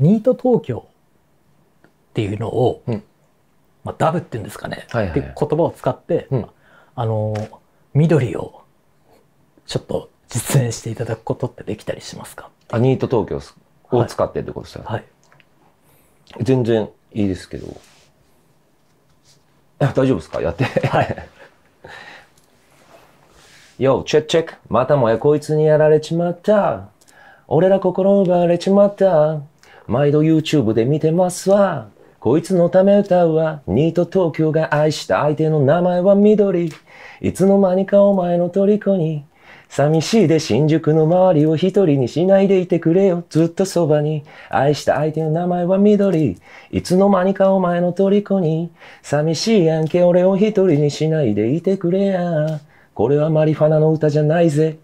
ニート東京っていうのを、うん、まあ、ダブっていうんですかね、はいはい、って言葉を使って、うん、あの緑をちょっと実演していただくことってできたりしますかあニート東京を使ってってことですよね、はい、全然いいですけど大丈夫ですかやってはいよ、チェックチェックまたもやこいつにやられちまった俺ら心奪われちまった毎度 YouTube で見てますわ。こいつのため歌うわ。ニート東京が愛した相手の名前は緑。いつの間にかお前の虜に。寂しいで新宿の周りを一人にしないでいてくれよ。ずっとそばに。愛した相手の名前は緑。いつの間にかお前の虜に。寂しいやんけ、俺を一人にしないでいてくれや。これはマリファナの歌じゃないぜ。